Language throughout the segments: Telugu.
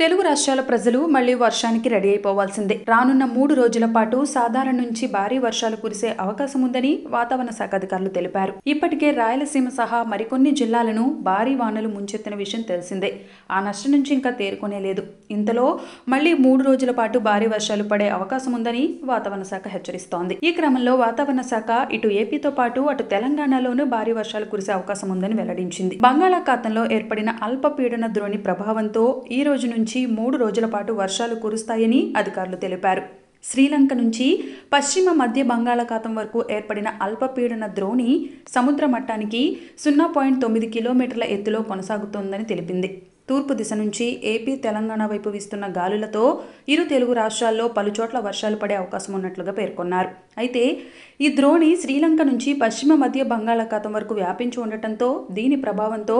తెలుగు రాష్ట్రాల ప్రజలు మళ్లీ వర్షానికి రెడీ అయిపోవాల్సిందే రానున్న మూడు రోజుల పాటు సాధారణ నుంచి భారీ వర్షాలు కురిసే అవకాశం ఉందని వాతావరణ శాఖ అధికారులు తెలిపారు ఇప్పటికే రాయలసీమ సహా మరికొన్ని జిల్లాలను భారీ వానలు ముంచెత్తిన విషయం తెలిసిందే ఆ నష్టం నుంచి ఇంకా తేరుకునే లేదు ఇంతలో మళ్లీ మూడు రోజుల పాటు భారీ వర్షాలు పడే అవకాశం ఉందని వాతావరణ శాఖ హెచ్చరిస్తోంది ఈ క్రమంలో వాతావరణ శాఖ ఇటు ఏపీతో పాటు అటు తెలంగాణలోనూ భారీ వర్షాలు కురిసే అవకాశం ఉందని వెల్లడించింది బంగాళాఖాతంలో ఏర్పడిన అల్పపీడన ద్రోణి ప్రభావంతో ఈ రోజు నుంచి నుంచి మూడు రోజుల పాటు వర్షాలు కురుస్తాయని అధికారులు తెలిపారు శ్రీలంక నుంచి పశ్చిమ మధ్య బంగాళాఖాతం వరకు ఏర్పడిన అల్పపీడన ద్రోణి సముద్ర మట్టానికి సున్నా పాయింట్ తొమ్మిది కిలోమీటర్ల ఎత్తులో కొనసాగుతోందని తెలిపింది తూర్పు దిశ నుంచి ఏపీ తెలంగాణ వైపు వీస్తున్న గాలులతో ఇరు తెలుగు రాష్ట్రాల్లో పలుచోట్ల వర్షాలు పడే అవకాశం ఉన్నట్లుగా పేర్కొన్నారు అయితే ఈ ద్రోణి శ్రీలంక నుంచి పశ్చిమ మధ్య బంగాళాఖాతం వరకు వ్యాపించి ఉండటంతో దీని ప్రభావంతో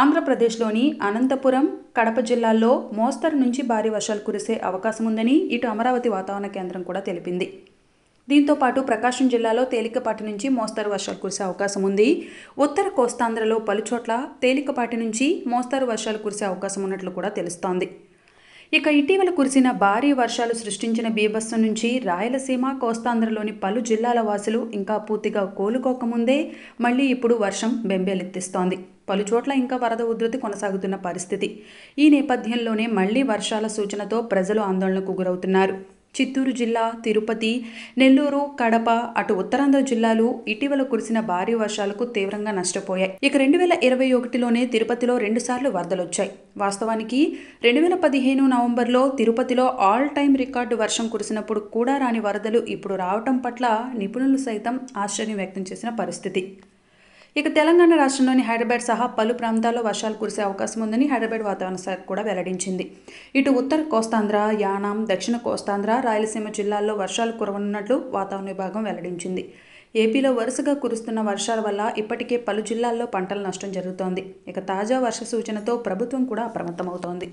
ఆంధ్రప్రదేశ్లోని అనంతపురం కడప జిల్లాల్లో మోస్తరు నుంచి భారీ వర్షాలు కురిసే అవకాశం ఉందని ఇటు అమరావతి వాతావరణ కేంద్రం కూడా తెలిపింది దీంతో పాటు ప్రకాశం జిల్లాలో తేలికపాటి నుంచి మోస్తరు వర్షాలు కురిసే అవకాశం ఉంది ఉత్తర కోస్తాంధ్రలో పలుచోట్ల తేలికపాటి నుంచి మోస్తరు వర్షాలు కురిసే అవకాశం ఉన్నట్లు కూడా తెలుస్తోంది ఇక ఇటీవల కురిసిన భారీ వర్షాలు సృష్టించిన బీభత్సం నుంచి రాయలసీమ కోస్తాంధ్రలోని పలు జిల్లాల వాసులు ఇంకా పూర్తిగా కోలుకోకముందే మళ్ళీ ఇప్పుడు వర్షం బెంబేలెత్తిస్తోంది పలుచోట్ల ఇంకా వరద ఉధృతి కొనసాగుతున్న పరిస్థితి ఈ నేపథ్యంలోనే మళ్లీ వర్షాల సూచనతో ప్రజలు ఆందోళనకు గురవుతున్నారు చిత్తూరు జిల్లా తిరుపతి నెల్లూరు కడప అటు ఉత్తరాంధ్ర జిల్లాలు ఇటీవల కురిసిన భారీ వర్షాలకు తీవ్రంగా నష్టపోయాయి ఇక రెండు వేల ఇరవై ఒకటిలోనే తిరుపతిలో రెండుసార్లు వరదలొచ్చాయి వాస్తవానికి రెండు వేల పదిహేను నవంబర్లో తిరుపతిలో ఆల్ టైం రికార్డు వర్షం కురిసినప్పుడు కూడా రాని వరదలు ఇప్పుడు రావటం పట్ల నిపుణులు సైతం ఆశ్చర్యం వ్యక్తం చేసిన పరిస్థితి ఇక తెలంగాణ రాష్ట్రంలోని హైదరాబాద్ సహా పలు ప్రాంతాల్లో వర్షాలు కురిసే అవకాశం ఉందని హైదరాబాద్ వాతావరణ శాఖ కూడా వెల్లడించింది ఇటు ఉత్తర కోస్తాంధ్ర యానాం దక్షిణ కోస్తాంధ్ర రాయలసీమ జిల్లాల్లో వర్షాలు కురవనున్నట్లు వాతావరణ విభాగం వెల్లడించింది ఏపీలో వరుసగా కురుస్తున్న వర్షాల వల్ల ఇప్పటికే పలు జిల్లాల్లో పంటల నష్టం జరుగుతోంది ఇక తాజా వర్ష సూచనతో ప్రభుత్వం కూడా అప్రమత్తమవుతోంది